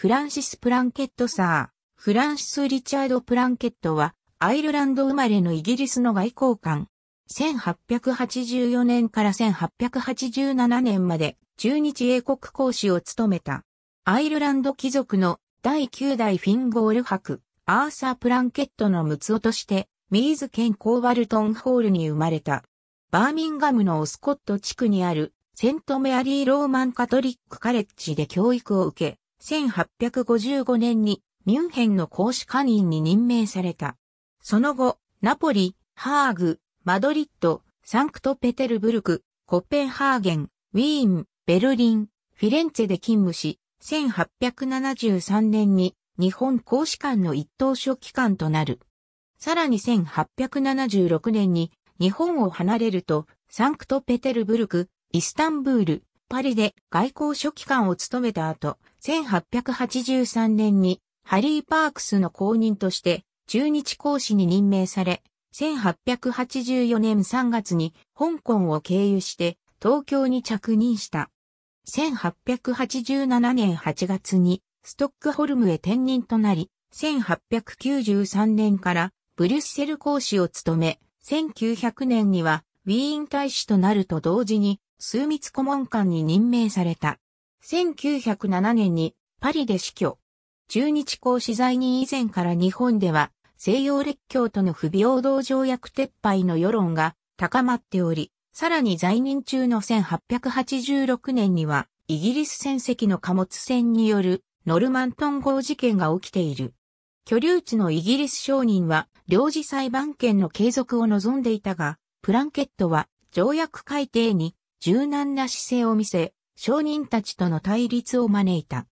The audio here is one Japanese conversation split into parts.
フランシス・プランケット・サー、フランシス・リチャード・プランケットは、アイルランド生まれのイギリスの外交官。1884年から1887年まで中日英国公使を務めた。アイルランド貴族の第9代フィンゴール伯、アーサー・プランケットの六男として、ミーズ県コーワルトンホールに生まれた。バーミンガムのオスコット地区にあるセントメアリー・ローマン・カトリック・カレッジで教育を受け、1855年にミュンヘンの公使官員に任命された。その後、ナポリ、ハーグ、マドリッド、サンクトペテルブルク、コッペンハーゲン、ウィーン、ベルリン、フィレンツェで勤務し、1873年に日本公使館の一等書記官となる。さらに1876年に日本を離れるとサンクトペテルブルク、イスタンブール、パリで外交書記官を務めた後、1883年にハリー・パークスの公認として駐日公使に任命され、1884年3月に香港を経由して東京に着任した。1887年8月にストックホルムへ転任となり、1893年からブリュッセル公使を務め、1900年にはウィーン大使となると同時に枢密顧問官に任命された。1907年にパリで死去。中日公資在任以前から日本では西洋列強との不平等条約撤廃の世論が高まっており、さらに在任中の1886年にはイギリス船籍の貨物船によるノルマントン号事件が起きている。居留地のイギリス商人は領事裁判権の継続を望んでいたが、プランケットは条約改定に柔軟な姿勢を見せ、商人たちとの対立を招いた。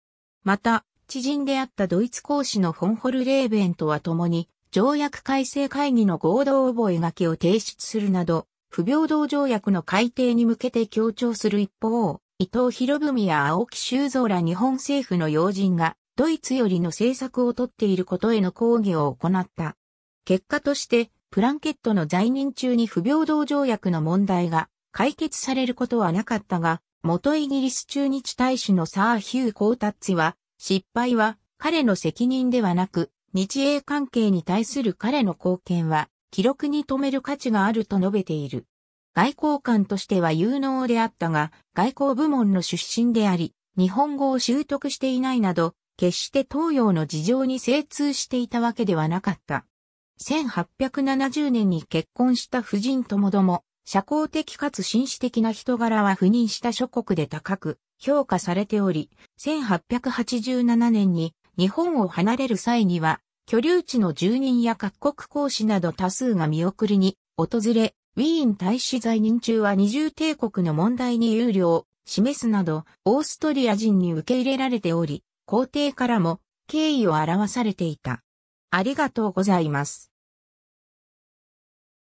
また、知人であったドイツ公使のフォンホルレーベンとは共に、条約改正会議の合同覚書を提出するなど、不平等条約の改定に向けて協調する一方、伊藤博文や青木修造ら日本政府の要人が、ドイツよりの政策をとっていることへの抗議を行った。結果として、プランケットの在任中に不平等条約の問題が解決されることはなかったが、元イギリス中日大使のサー・ヒュー・コータッチは、失敗は彼の責任ではなく、日英関係に対する彼の貢献は、記録に留める価値があると述べている。外交官としては有能であったが、外交部門の出身であり、日本語を習得していないなど、決して東洋の事情に精通していたわけではなかった。1870年に結婚した夫人ともども、社交的かつ紳士的な人柄は赴任した諸国で高く評価されており、1887年に日本を離れる際には、居留地の住人や各国公使など多数が見送りに訪れ、ウィーン大使在任中は二重帝国の問題に有料を示すなど、オーストリア人に受け入れられており、皇帝からも敬意を表されていた。ありがとうございます。